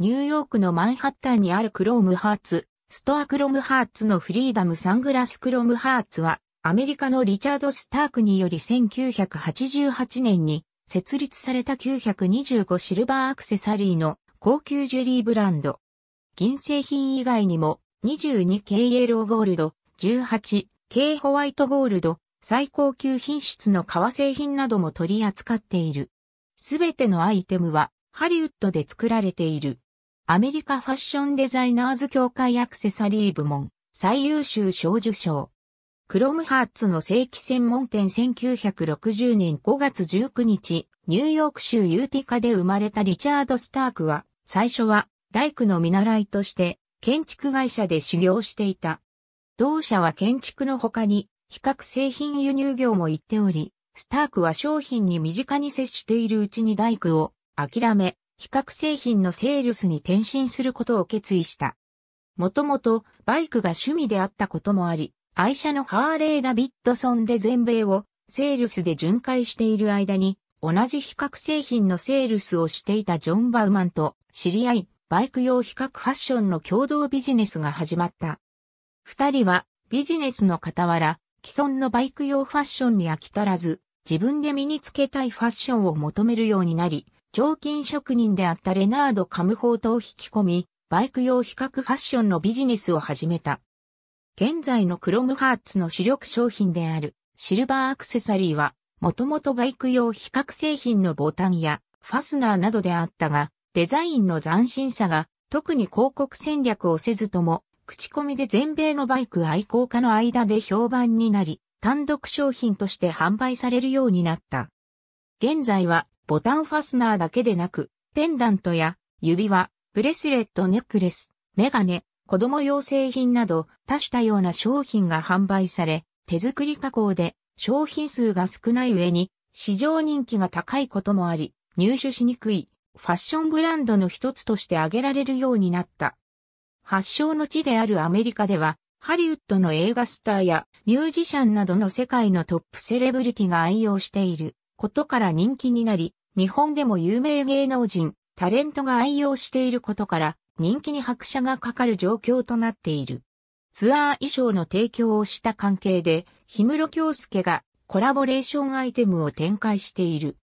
ニューヨークのマンハッタンにあるクロームハーツ、ストアクロムハーツのフリーダムサングラスクロムハーツは、アメリカのリチャード・スタークにより1988年に設立された925シルバーアクセサリーの高級ジュリーブランド。銀製品以外にも 22K イエローゴールド、18K ホワイトゴールド、最高級品質の革製品なども取り扱っている。すべてのアイテムはハリウッドで作られている。アメリカファッションデザイナーズ協会アクセサリー部門最優秀賞受賞。クロムハーツの正規専門店1960年5月19日、ニューヨーク州ユーティカで生まれたリチャード・スタークは、最初は大工の見習いとして建築会社で修行していた。同社は建築の他に比較製品輸入業も行っており、スタークは商品に身近に接しているうちに大工を諦め、比較製品のセールスに転身することを決意した。もともとバイクが趣味であったこともあり、愛車のハーレー・ダビッドソンで全米をセールスで巡回している間に、同じ比較製品のセールスをしていたジョン・バウマンと知り合い、バイク用比較ファッションの共同ビジネスが始まった。二人はビジネスの傍ら、既存のバイク用ファッションに飽き足らず、自分で身につけたいファッションを求めるようになり、常金職人であったレナード・カムホートを引き込み、バイク用比較ファッションのビジネスを始めた。現在のクロムハーツの主力商品であるシルバーアクセサリーは、もともとバイク用比較製品のボタンやファスナーなどであったが、デザインの斬新さが特に広告戦略をせずとも、口コミで全米のバイク愛好家の間で評判になり、単独商品として販売されるようになった。現在はボタンファスナーだけでなく、ペンダントや指輪、ブレスレット、ネックレス、メガネ、子供用製品など多種多様な商品が販売され、手作り加工で商品数が少ない上に市場人気が高いこともあり、入手しにくいファッションブランドの一つとして挙げられるようになった。発祥の地であるアメリカでは、ハリウッドの映画スターやミュージシャンなどの世界のトップセレブリティが愛用している。ことから人気になり、日本でも有名芸能人、タレントが愛用していることから、人気に拍車がかかる状況となっている。ツアー衣装の提供をした関係で、氷室京介がコラボレーションアイテムを展開している。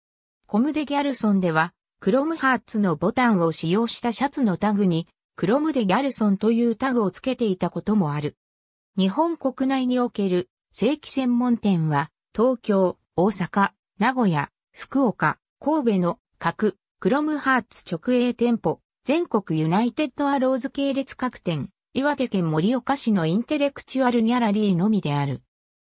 コムデギャルソンでは、クロムハーツのボタンを使用したシャツのタグに、クロムデギャルソンというタグをつけていたこともある。日本国内における正規専門店は、東京、大阪、名古屋、福岡、神戸の各クロムハーツ直営店舗、全国ユナイテッドアローズ系列各店、岩手県盛岡市のインテレクチュアルギャラリーのみである。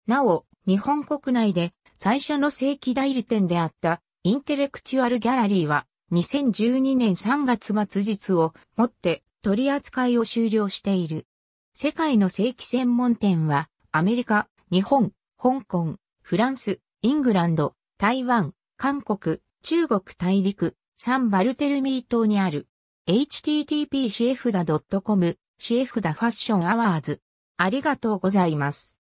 なお、日本国内で最初の正規代理店であったインテレクチュアルギャラリーは2012年3月末日をもって取り扱いを終了している。世界の正規専門店はアメリカ、日本、香港、フランス、イングランド、台湾、韓国、中国大陸、サンバルテルミー島にある、http シエフダ .com シエフダファッションアワーズ。ありがとうございます。